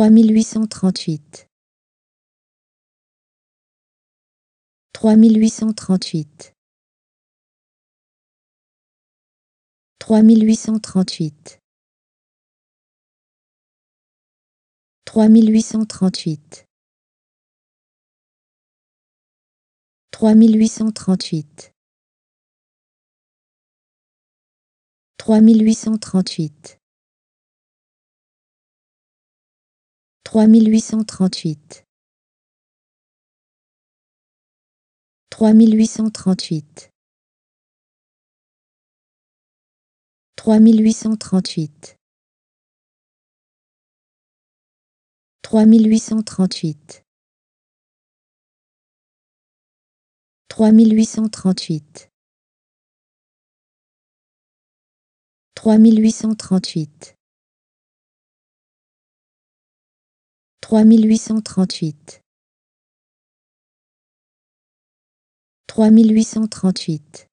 3838 3838 3838 3838 3838 3838 3838 3838 3838 3838 3838 3838 3838 3838